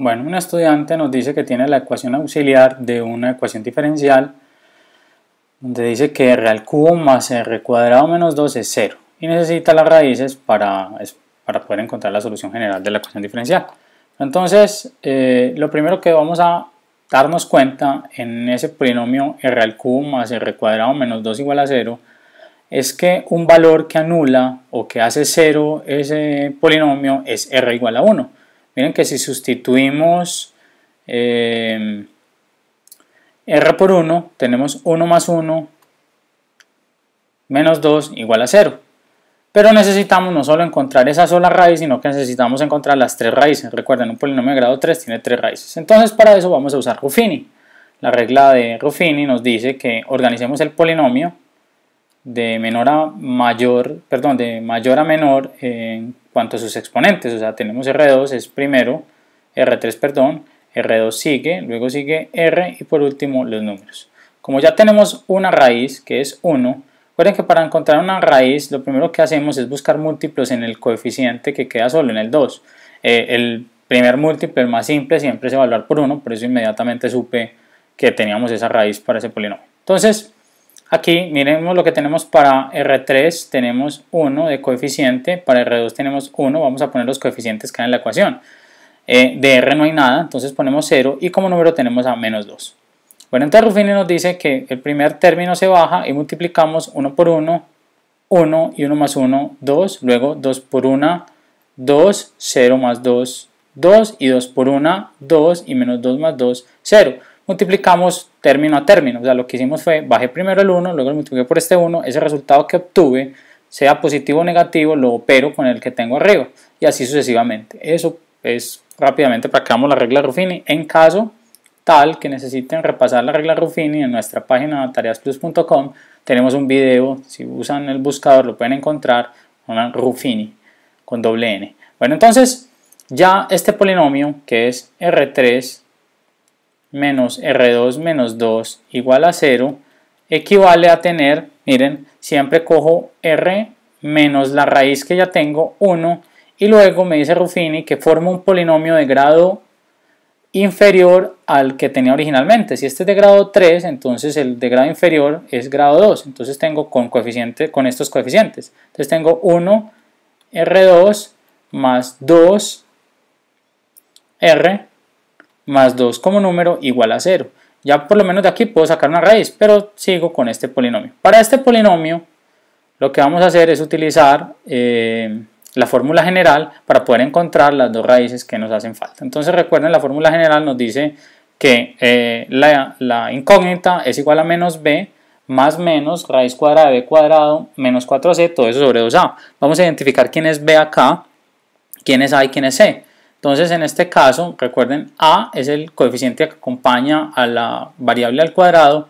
Bueno, un estudiante nos dice que tiene la ecuación auxiliar de una ecuación diferencial donde dice que r al cubo más r cuadrado menos 2 es 0 y necesita las raíces para, para poder encontrar la solución general de la ecuación diferencial. Entonces, eh, lo primero que vamos a darnos cuenta en ese polinomio r al cubo más r cuadrado menos 2 igual a 0 es que un valor que anula o que hace 0 ese polinomio es r igual a 1. Miren que si sustituimos eh, R por 1, tenemos 1 más 1 menos 2 igual a 0. Pero necesitamos no solo encontrar esa sola raíz, sino que necesitamos encontrar las tres raíces. Recuerden, un polinomio de grado 3 tiene tres raíces. Entonces para eso vamos a usar Ruffini. La regla de Ruffini nos dice que organicemos el polinomio de menor a mayor, perdón, de mayor a menor en cuanto a sus exponentes. O sea, tenemos R2 es primero, R3, perdón, R2 sigue, luego sigue R y por último los números. Como ya tenemos una raíz que es 1, recuerden que para encontrar una raíz lo primero que hacemos es buscar múltiplos en el coeficiente que queda solo en el 2. Eh, el primer múltiplo, el más simple, siempre es evaluar por 1, por eso inmediatamente supe que teníamos esa raíz para ese polinomio. Entonces, Aquí miremos lo que tenemos para R3, tenemos 1 de coeficiente, para R2 tenemos 1, vamos a poner los coeficientes que hay en la ecuación. Eh, de R no hay nada, entonces ponemos 0 y como número tenemos a menos 2. Bueno, entonces Ruffini nos dice que el primer término se baja y multiplicamos 1 por 1, 1 y 1 más 1, 2, luego 2 por 1, 2, 0 más 2, 2 y 2 por 1, 2 y menos 2 más 2, 0 multiplicamos término a término. O sea, lo que hicimos fue, bajé primero el 1, luego lo multipliqué por este 1, ese resultado que obtuve, sea positivo o negativo, lo opero con el que tengo arriba, y así sucesivamente. Eso es rápidamente para que hagamos la regla Ruffini. En caso tal que necesiten repasar la regla Ruffini en nuestra página tareasplus.com, tenemos un video, si usan el buscador lo pueden encontrar, una Ruffini con doble n. Bueno, entonces ya este polinomio que es R3 menos R2 menos 2 igual a 0 equivale a tener, miren, siempre cojo R menos la raíz que ya tengo, 1, y luego me dice Ruffini que forma un polinomio de grado inferior al que tenía originalmente. Si este es de grado 3, entonces el de grado inferior es grado 2. Entonces tengo con, con estos coeficientes. Entonces tengo 1 R2 más 2 R más 2 como número igual a 0. Ya por lo menos de aquí puedo sacar una raíz, pero sigo con este polinomio. Para este polinomio lo que vamos a hacer es utilizar eh, la fórmula general para poder encontrar las dos raíces que nos hacen falta. Entonces recuerden, la fórmula general nos dice que eh, la, la incógnita es igual a menos b más menos raíz cuadrada de b cuadrado menos 4c, todo eso sobre 2a. Vamos a identificar quién es b acá, quién es a y quién es c. Entonces, en este caso, recuerden, A es el coeficiente que acompaña a la variable al cuadrado,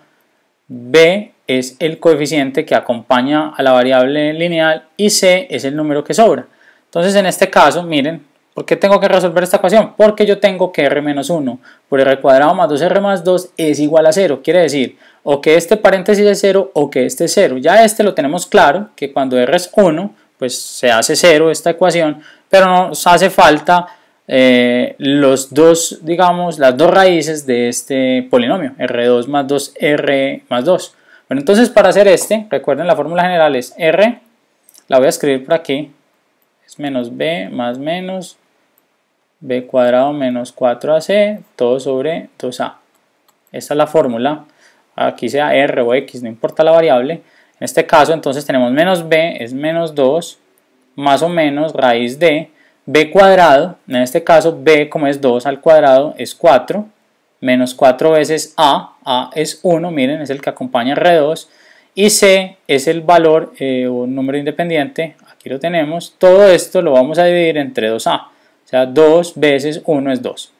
B es el coeficiente que acompaña a la variable lineal y C es el número que sobra. Entonces, en este caso, miren, ¿por qué tengo que resolver esta ecuación? Porque yo tengo que r menos 1 por r cuadrado más 2r más 2 es igual a 0. Quiere decir, o que este paréntesis es 0 o que este es 0. Ya este lo tenemos claro, que cuando r es 1, pues se hace 0 esta ecuación, pero nos hace falta eh, los dos, digamos, las dos raíces de este polinomio, R2 más 2R más 2. Bueno, entonces para hacer este, recuerden la fórmula general es R, la voy a escribir por aquí, es menos B más menos B cuadrado menos 4AC, todo sobre 2A. Esta es la fórmula, aquí sea R o X, no importa la variable. En este caso entonces tenemos menos B es menos 2 más o menos raíz de b cuadrado, en este caso b como es 2 al cuadrado es 4, menos 4 veces a, a es 1, miren, es el que acompaña R2, y c es el valor eh, o número independiente, aquí lo tenemos, todo esto lo vamos a dividir entre 2a, o sea 2 veces 1 es 2.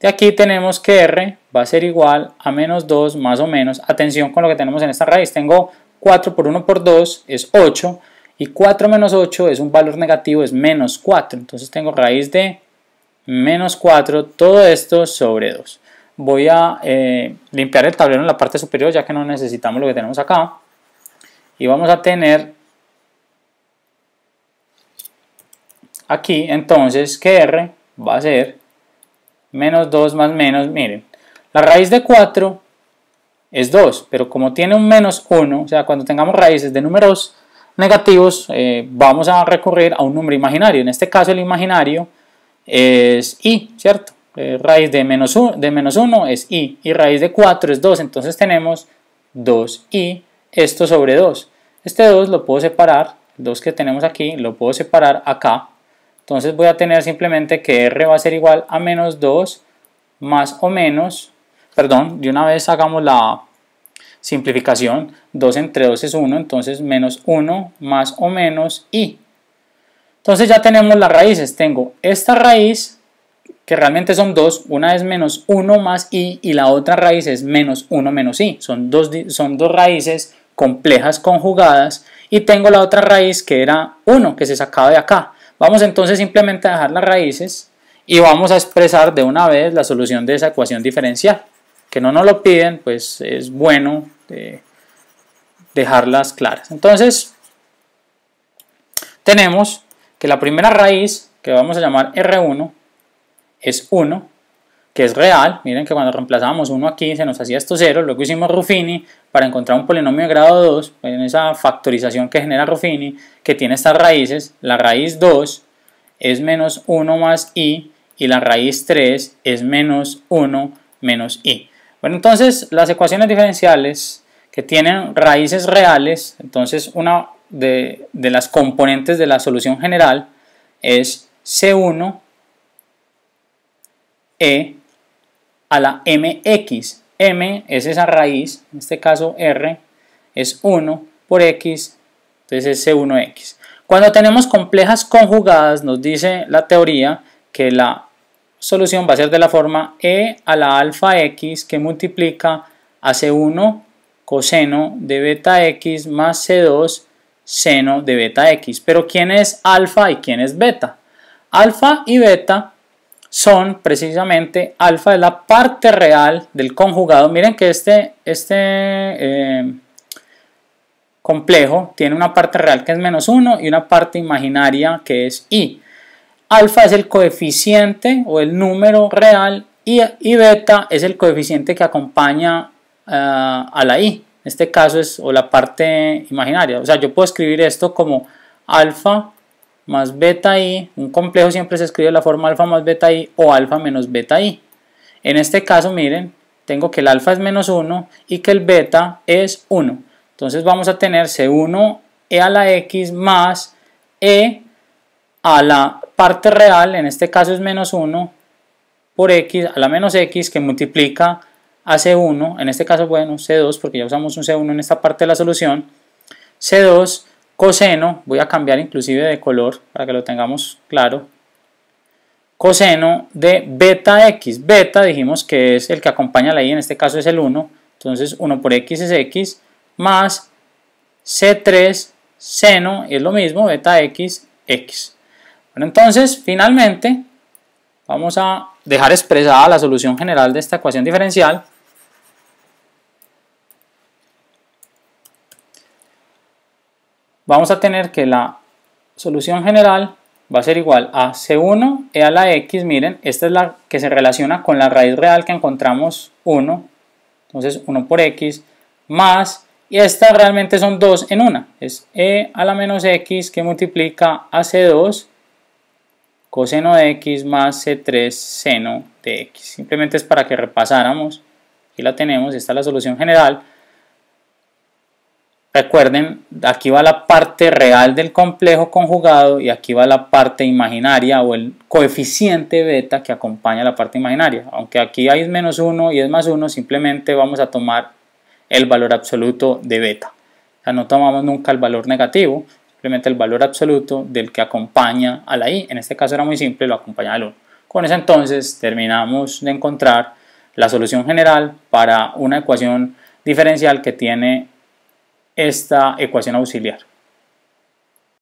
De aquí tenemos que r va a ser igual a menos 2 más o menos, atención con lo que tenemos en esta raíz, tengo 4 por 1 por 2 es 8, y 4 menos 8 es un valor negativo, es menos 4. Entonces tengo raíz de menos 4, todo esto sobre 2. Voy a eh, limpiar el tablero en la parte superior ya que no necesitamos lo que tenemos acá. Y vamos a tener aquí entonces que R va a ser menos 2 más menos, miren, la raíz de 4 es 2, pero como tiene un menos 1, o sea, cuando tengamos raíces de números negativos, eh, vamos a recurrir a un número imaginario. En este caso el imaginario es i, ¿cierto? Eh, raíz de menos, 1 de menos es i y raíz de 4 es 2, entonces tenemos 2i, esto sobre 2. Este 2 lo puedo separar, el 2 que tenemos aquí lo puedo separar acá, entonces voy a tener simplemente que r va a ser igual a menos 2 más o menos, perdón, de una vez hagamos la Simplificación, 2 entre 2 es 1, entonces menos 1 más o menos i. Entonces ya tenemos las raíces. Tengo esta raíz, que realmente son dos. Una es menos 1 más i y la otra raíz es menos 1 menos i. Son dos, son dos raíces complejas conjugadas. Y tengo la otra raíz que era 1, que se sacaba de acá. Vamos entonces simplemente a dejar las raíces y vamos a expresar de una vez la solución de esa ecuación diferencial. Que no nos lo piden, pues es bueno de dejarlas claras. Entonces, tenemos que la primera raíz, que vamos a llamar R1, es 1, que es real. Miren que cuando reemplazamos 1 aquí se nos hacía esto 0. Luego hicimos Ruffini para encontrar un polinomio de grado 2, en esa factorización que genera Ruffini, que tiene estas raíces. La raíz 2 es menos 1 más i, y la raíz 3 es menos 1 menos i. Bueno, entonces las ecuaciones diferenciales que tienen raíces reales, entonces una de, las componentes de la solución general es C1 E a la mx. m es esa raíz, en este caso r, es 1 por x, entonces es c1x. Cuando tenemos complejas conjugadas, nos dice la teoría que la solución va a ser de la forma e a la alfa x que multiplica a c1 coseno de beta x más c2 seno de beta x. Pero ¿quién es alfa y quién es beta? Alfa y beta son precisamente alfa de la parte real del conjugado. Miren que este, este eh, complejo tiene una parte real que es menos 1 y una parte imaginaria que es i alfa es el coeficiente o el número real y, beta es el coeficiente que acompaña eh, a la i. En este caso es o la parte imaginaria. O sea, yo puedo escribir esto como alfa más beta i. Un complejo siempre se escribe de la forma alfa más beta i o alfa menos beta i. En este caso, miren, tengo que el alfa es menos 1 y que el beta es 1. Entonces vamos a tener C1 e a la x más e a la parte real, en este caso es menos 1 por x a la menos x que multiplica a c1, en este caso, bueno, c2, porque ya usamos un c1 en esta parte de la solución, c2 coseno, voy a cambiar inclusive de color para que lo tengamos claro, coseno de beta x, beta dijimos que es el que acompaña la y, en este caso es el 1, entonces 1 por x es x, más c3 seno, es lo mismo, beta x, x. Bueno, entonces, finalmente, vamos a dejar expresada la solución general de esta ecuación diferencial. Vamos a tener que la solución general va a ser igual a C1 e a la X, miren, esta es la que se relaciona con la raíz real que encontramos 1, entonces 1 por X, más, y estas realmente son 2 en una, es E a la menos X que multiplica a C2 coseno de x más C3 seno de x. Simplemente es para que repasáramos. Aquí la tenemos, esta es la solución general. Recuerden, aquí va la parte real del complejo conjugado y aquí va la parte imaginaria o el coeficiente beta que acompaña la parte imaginaria. Aunque aquí hay menos 1 y es más 1, simplemente vamos a tomar el valor absoluto de beta. no tomamos nunca el valor negativo, el valor absoluto del que acompaña a la i. En este caso era muy simple, lo acompañaba al 1. Con eso entonces terminamos de encontrar la solución general para una ecuación diferencial que tiene esta ecuación auxiliar.